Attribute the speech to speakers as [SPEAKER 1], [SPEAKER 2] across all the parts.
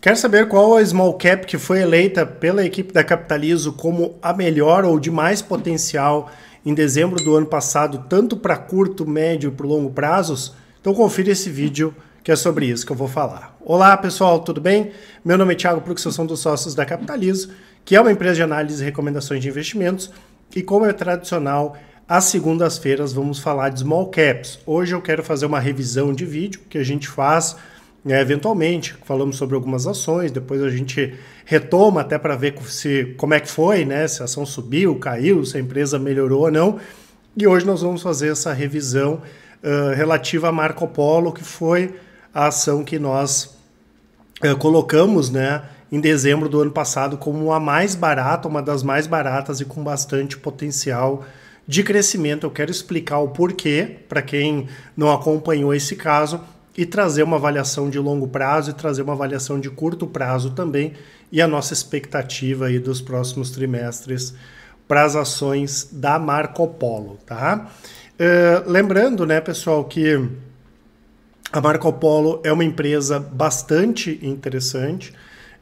[SPEAKER 1] Quer saber qual a small cap que foi eleita pela equipe da Capitalizo como a melhor ou de mais potencial em dezembro do ano passado, tanto para curto, médio e para longo prazos? Então confira esse vídeo que é sobre isso que eu vou falar. Olá pessoal, tudo bem? Meu nome é Thiago Prux, eu sou um dos sócios da Capitalizo, que é uma empresa de análise e recomendações de investimentos. E como é tradicional, às segundas-feiras vamos falar de small caps. Hoje eu quero fazer uma revisão de vídeo que a gente faz né, eventualmente. Falamos sobre algumas ações, depois a gente retoma até para ver se, como é que foi, né? Se a ação subiu, caiu, se a empresa melhorou ou não. E hoje nós vamos fazer essa revisão uh, relativa a Marco Polo, que foi a ação que nós uh, colocamos, né? Em dezembro do ano passado, como a mais barata, uma das mais baratas e com bastante potencial de crescimento. Eu quero explicar o porquê para quem não acompanhou esse caso e trazer uma avaliação de longo prazo e trazer uma avaliação de curto prazo também e a nossa expectativa aí dos próximos trimestres para as ações da Marco Polo, tá? Uh, lembrando, né, pessoal, que a Marco Polo é uma empresa bastante interessante.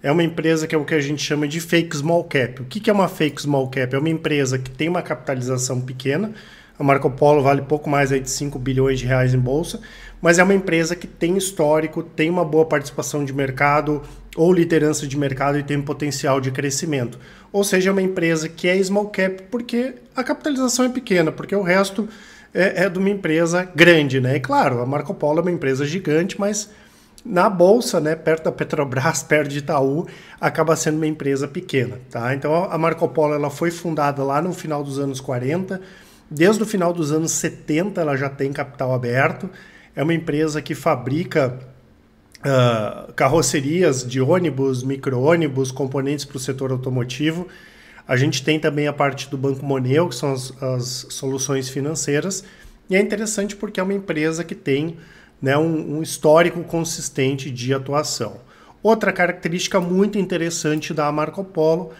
[SPEAKER 1] É uma empresa que é o que a gente chama de fake small cap. O que é uma fake small cap? É uma empresa que tem uma capitalização pequena, a Marco Polo vale pouco mais aí de 5 bilhões de reais em bolsa, mas é uma empresa que tem histórico, tem uma boa participação de mercado ou liderança de mercado e tem potencial de crescimento. Ou seja, é uma empresa que é small cap porque a capitalização é pequena, porque o resto é, é de uma empresa grande, né? E claro, a Marco Polo é uma empresa gigante, mas na bolsa, né, perto da Petrobras, perto de Itaú, acaba sendo uma empresa pequena, tá? Então a Marco Polo ela foi fundada lá no final dos anos 40 Desde o final dos anos 70 ela já tem capital aberto. É uma empresa que fabrica uh, carrocerias de ônibus, micro-ônibus, componentes para o setor automotivo. A gente tem também a parte do Banco Moneu, que são as, as soluções financeiras. E é interessante porque é uma empresa que tem né, um, um, histórico consistente de atuação. Outra característica muito interessante da Marco Polo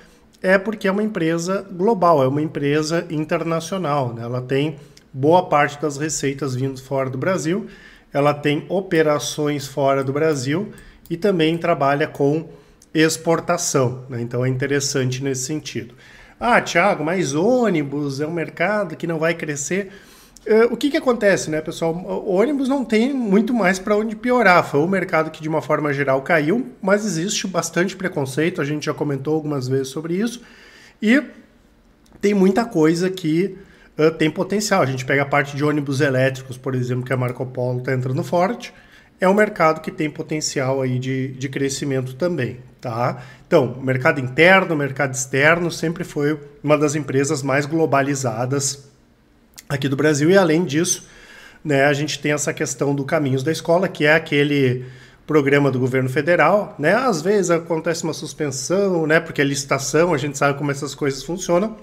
[SPEAKER 1] é porque é uma empresa global, é uma empresa internacional. Né? Ela tem boa parte das receitas vindo fora do Brasil, ela tem operações fora do Brasil e também trabalha com exportação. Né? Então é interessante nesse sentido. Ah, Thiago, mas ônibus é um mercado que não vai crescer. É, o que, que acontece, né, pessoal? O ônibus não tem muito mais para onde piorar. Foi o mercado que, de uma forma geral, caiu, mas existe bastante preconceito. A gente já comentou algumas vezes sobre isso. E tem muita coisa que uh, tem potencial. A gente pega a parte de ônibus elétricos, por exemplo, que a Marco Polo está entrando forte. É um mercado que tem potencial aí de, de crescimento também, tá? Então, mercado interno, mercado externo, sempre foi uma das empresas mais globalizadas aqui do Brasil. E além disso, né, a gente tem essa questão do Caminhos da Escola, que é aquele programa do governo federal, né? Às vezes acontece uma suspensão, né? Porque é licitação, a gente sabe como essas coisas funcionam.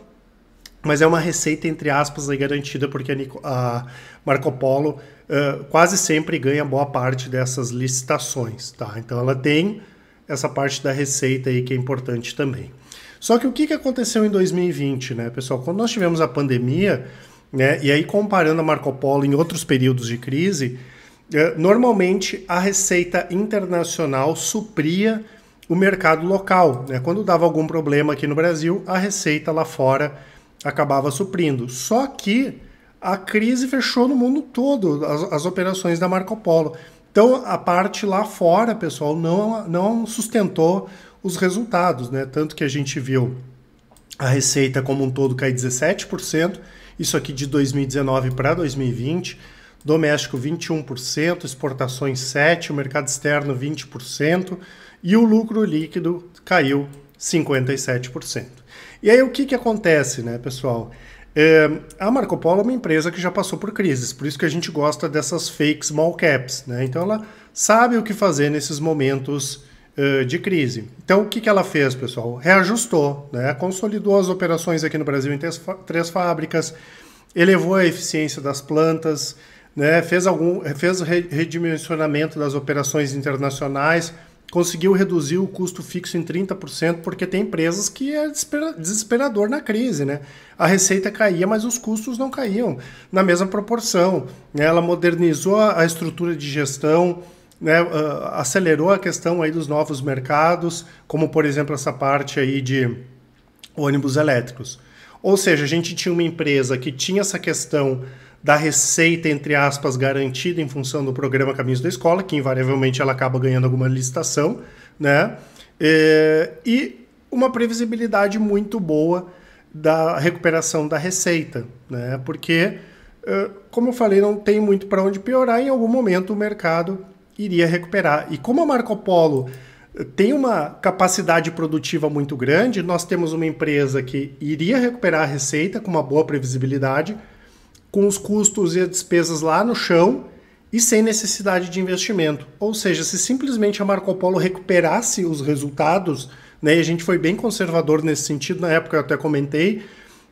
[SPEAKER 1] Mas é uma receita, entre aspas, aí, garantida, porque a, Nico, a Marco Polo uh, quase sempre ganha boa parte dessas licitações, tá? Então ela tem essa parte da receita aí que é importante também. Só que o que aconteceu em 2020, né, pessoal? Quando nós tivemos a pandemia, né? E aí, comparando a Marco Polo em outros períodos de crise, é, normalmente a receita internacional supria o mercado local. Né? Quando dava algum problema aqui no Brasil, a receita lá fora acabava suprindo. Só que a crise fechou no mundo todo as, as operações da Marco Polo. Então a parte lá fora, pessoal, não, não sustentou os resultados, né? Tanto que a gente viu a receita como um todo cair 17% isso aqui de 2019 para 2020. Doméstico 21%, exportações 7%, mercado externo 20% e o lucro líquido caiu 57%. E aí o que, que acontece, né, pessoal? É, a Marco Polo é uma empresa que já passou por crises, por isso que a gente gosta dessas fake small caps, né? Então ela sabe o que fazer nesses momentos eh, de crise. Então, o que, que ela fez, pessoal? Reajustou, né? consolidou as operações aqui no Brasil em três, três fábricas, elevou a eficiência das plantas, né? fez, algum, fez redimensionamento das operações internacionais, conseguiu reduzir o custo fixo em 30%, porque tem empresas que é desesperador na crise, né? A receita caía, mas os custos não caíam na mesma proporção. Né? Ela modernizou a estrutura de gestão, né, uh, acelerou a questão aí dos novos mercados, como por exemplo essa parte aí de ônibus elétricos. Ou seja, a gente tinha uma empresa que tinha essa questão da receita, entre aspas, garantida em função do programa Caminhos da Escola, que invariavelmente ela acaba ganhando alguma licitação, né? É, e uma previsibilidade muito boa da recuperação da receita, né? Porque, ah, como eu falei, não tem muito para onde piorar, em algum momento o mercado iria recuperar. E como a Marco Polo eh, tem uma capacidade produtiva muito grande, nós temos uma empresa que iria recuperar a receita com uma boa previsibilidade, com os custos e as despesas lá no chão e sem necessidade de investimento. Ou seja, se simplesmente a Marco Polo recuperasse os resultados, né, e a gente foi bem conservador nesse sentido, na época eu até comentei,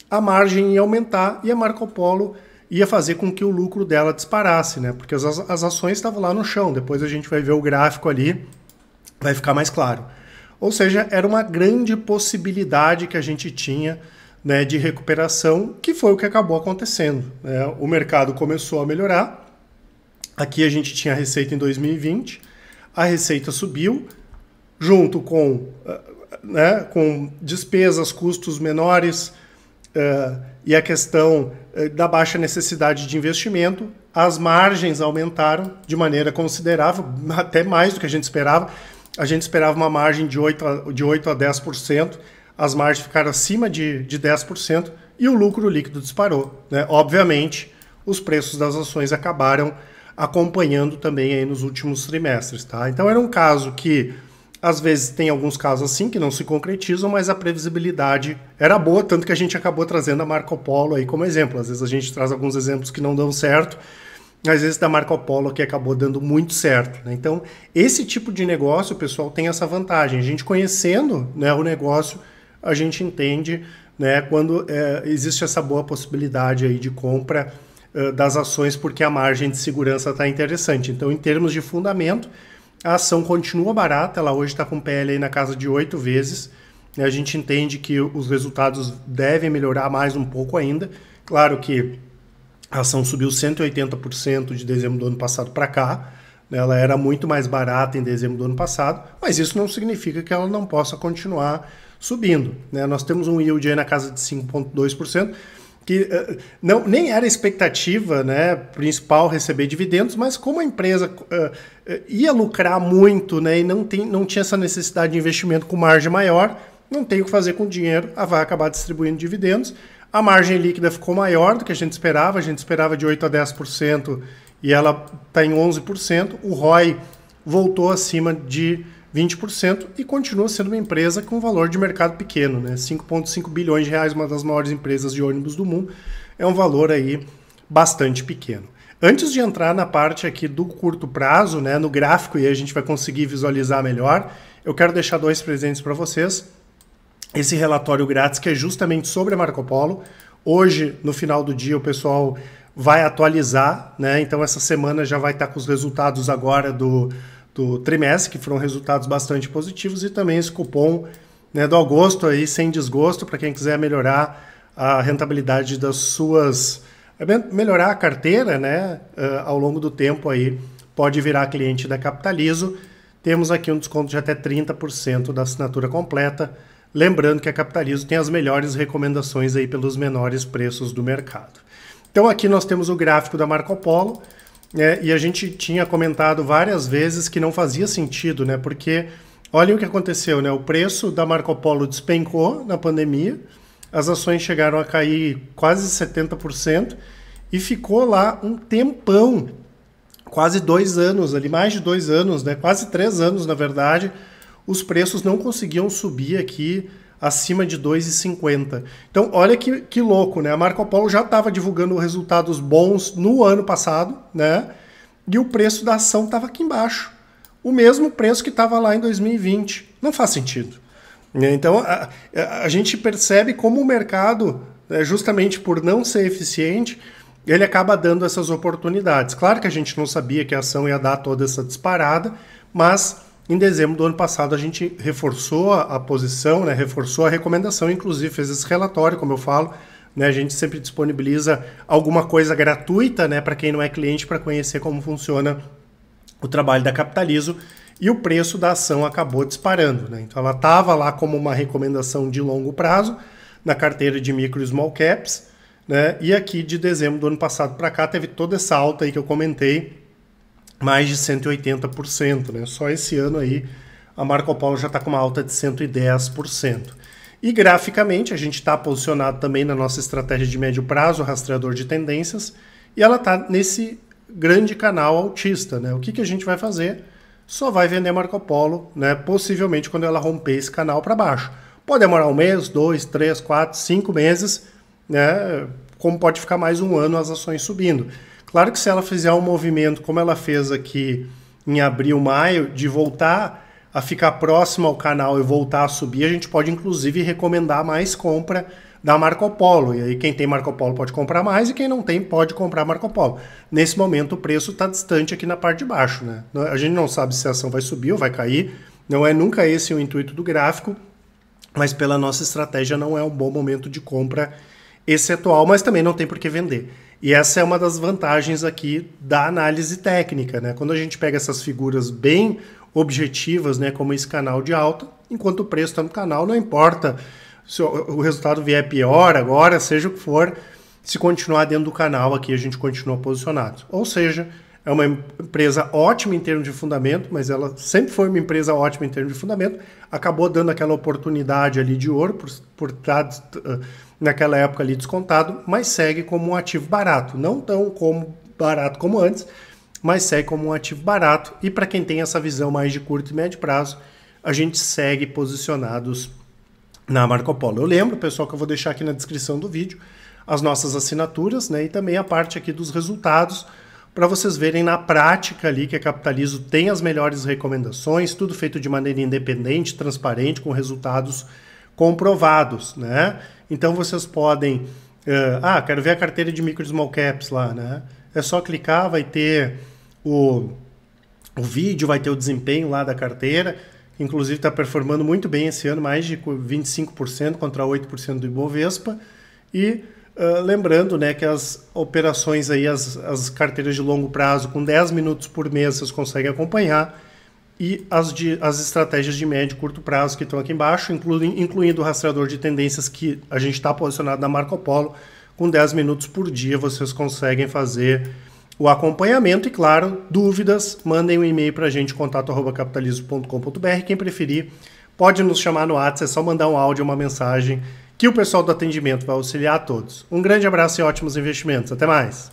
[SPEAKER 1] a margem ia aumentar e a Marco Polo ia fazer com que o lucro dela disparasse, né? Porque as, as ações estavam lá no chão. Depois a gente vai ver o gráfico ali, vai ficar mais claro. Ou seja, era uma grande possibilidade que a gente tinha né, de recuperação, que foi o que acabou acontecendo. Né? O mercado começou a melhorar. Aqui a gente tinha a receita em 2020, a receita subiu, junto com, eh, né, com despesas, custos menores. Uh, e a questão eh, da baixa necessidade de investimento, as margens aumentaram de maneira considerável, até mais do que a gente esperava. A gente esperava uma margem de 8 a, de 8 a 10%, as margens ficaram acima de, de 10% e o lucro líquido disparou. Né? Obviamente, os preços das ações acabaram acompanhando também aí nos últimos trimestres. Tá? Então era um caso que às vezes tem alguns casos assim que não se concretizam, mas a previsibilidade era boa, tanto que a gente acabou trazendo a Marco Polo aí como exemplo. Às vezes a gente traz alguns exemplos que não dão certo, às vezes da Marco Polo que acabou dando muito certo. Né? Então, esse tipo de negócio, pessoal, tem essa vantagem. A gente conhecendo né, o negócio, a gente entende né, quando é, existe essa boa possibilidade aí de compra uh, das ações, porque a margem de segurança está interessante. Então, em termos de fundamento, a ação continua barata, ela hoje está com PL na casa de oito vezes. Né? A gente entende que os resultados devem melhorar mais um pouco ainda. Claro que a ação subiu 180% de dezembro do ano passado para cá. Né? Ela era muito mais barata em dezembro do ano passado, mas isso não significa que ela não possa continuar subindo. Né? Nós temos um yield aí na casa de 5,2% que eh, não, nem era expectativa né, principal receber dividendos, mas como a empresa uh, ia lucrar muito né, e não, tem, não tinha essa necessidade de investimento com margem maior, não tem o que fazer com o dinheiro, ela vai acabar distribuindo dividendos. A margem líquida ficou maior do que a gente esperava, a gente esperava de 8% a 10% e ela está em 11%. O ROI voltou acima de 20% e continua sendo uma empresa com valor de mercado pequeno, né? 5,5 bilhões de reais, uma das maiores empresas de ônibus do mundo, é um valor aí bastante pequeno. Antes de entrar na parte aqui do curto prazo, né, no gráfico, e a gente vai conseguir visualizar melhor, eu quero deixar dois presentes para vocês. Esse relatório grátis que é justamente sobre a Marco Polo. Hoje, no final do dia, o pessoal vai atualizar, né? Então essa semana já vai estar com os resultados agora do do trimestre, que foram resultados bastante positivos, e também esse cupom né, do agosto aí, sem desgosto, para quem quiser melhorar a rentabilidade das suas. É, melhorar a carteira né, eh, ao longo do tempo aí, pode virar cliente da Capitalizo. Temos aqui um desconto de até 30% da assinatura completa. Lembrando que a Capitalizo tem as melhores recomendações aí pelos menores preços do mercado. Então aqui nós temos o gráfico da Marco Polo. É, e a gente tinha comentado várias vezes que não fazia sentido, né? Porque olha o que aconteceu, né? O preço da Marco Polo despencou na pandemia, as ações chegaram a cair quase 70% e ficou lá um tempão, quase dois anos ali, mais de dois anos, né? Quase três anos, na verdade. Os preços não conseguiam subir aqui acima de 2,50. Então, olha que, que louco, né? A Marco Polo já estava divulgando resultados bons no ano passado, né? E o preço da ação estava aqui embaixo. O mesmo preço que estava lá em 2020. Não faz sentido. Então, a, a gente percebe como o mercado, né, justamente por não ser eficiente, ele acaba dando essas oportunidades. Claro que a gente não sabia que a ação ia dar toda essa disparada, mas em dezembro do ano passado, a gente reforçou a, posição, né, reforçou a recomendação, inclusive fez esse relatório, como eu falo. Né, a gente sempre disponibiliza alguma coisa gratuita né, para quem não é cliente para conhecer como funciona o trabalho da Capitalizo. E o preço da ação acabou disparando. Né? Então, ela estava lá como uma recomendação de longo prazo na carteira de micro e small caps. Né? E aqui de dezembro do ano passado para cá teve toda essa alta aí que eu comentei mais de 180%. Né? Só esse ano aí a Marco Polo já está com uma alta de 110%. E graficamente a gente está posicionado também na nossa estratégia de médio prazo, rastreador de tendências, e ela está nesse grande canal autista. Né? O que, que a gente vai fazer? Só vai vender Marco Polo, né? possivelmente quando ela romper esse canal para baixo. Pode demorar um mês, dois, três, quatro, cinco meses, né? como pode ficar mais um ano as ações subindo. Claro que se ela fizer um movimento como ela fez aqui em abril, maio, de voltar a ficar próxima ao canal e voltar a subir, a gente pode inclusive recomendar mais compra da Marco Polo. E aí quem tem Marco Polo pode comprar mais e quem não tem pode comprar Marco Polo. Nesse momento o preço está distante aqui na parte de baixo, né? É, a gente não sabe se a ação vai subir ou vai cair. Não é nunca esse o intuito do gráfico, mas pela nossa estratégia não é um bom momento de compra excetual, mas também não tem por que vender. E essa é uma das vantagens aqui da análise técnica, né? Quando a gente pega essas figuras bem objetivas, né, como esse canal de alta, enquanto o preço está no canal, não importa se o resultado vier pior agora, seja o que for, se continuar dentro do canal aqui, a gente continua posicionado. Ou seja, é uma empresa ótima em termos de fundamento, mas ela sempre foi uma empresa ótima em termos de fundamento, acabou dando aquela oportunidade ali de ouro por, por tá, estar ah, naquela época ali descontado, mas segue como um ativo barato, não tão como barato como antes, mas segue como um ativo barato e para quem tem essa visão mais de curto e médio prazo, a gente segue posicionados na Marco Polo. Eu lembro, pessoal, que eu vou deixar aqui na descrição do vídeo as nossas assinaturas, né, e também a parte aqui dos resultados para vocês verem na prática ali que a Capitalizo tem as melhores recomendações, tudo feito de maneira independente, transparente, com resultados comprovados, né? Então vocês podem, uh, ah, quero ver a carteira de micro small caps lá, né? É só clicar, vai ter o, o vídeo, vai ter o desempenho lá da carteira, que inclusive está performando muito bem esse ano, mais de 25% contra 8% do Ibovespa, e ah, lembrando né, que as operações, aí, as, as carteiras de longo prazo, com 10 minutos por mês, vocês conseguem acompanhar. E as, de, as estratégias de médio e curto prazo que estão aqui embaixo, incluindo, incluindo o rastreador de tendências que a gente está posicionado na Marco Polo. Com 10 minutos por dia, vocês conseguem fazer o acompanhamento. E, claro, dúvidas, mandem um e-mail para a gente, contato.capitalismo.com.br. Quem preferir, pode nos chamar no WhatsApp, é só mandar um áudio, uma mensagem que o pessoal do atendimento vai auxiliar a todos. Um grande abraço e ótimos investimentos. Até mais!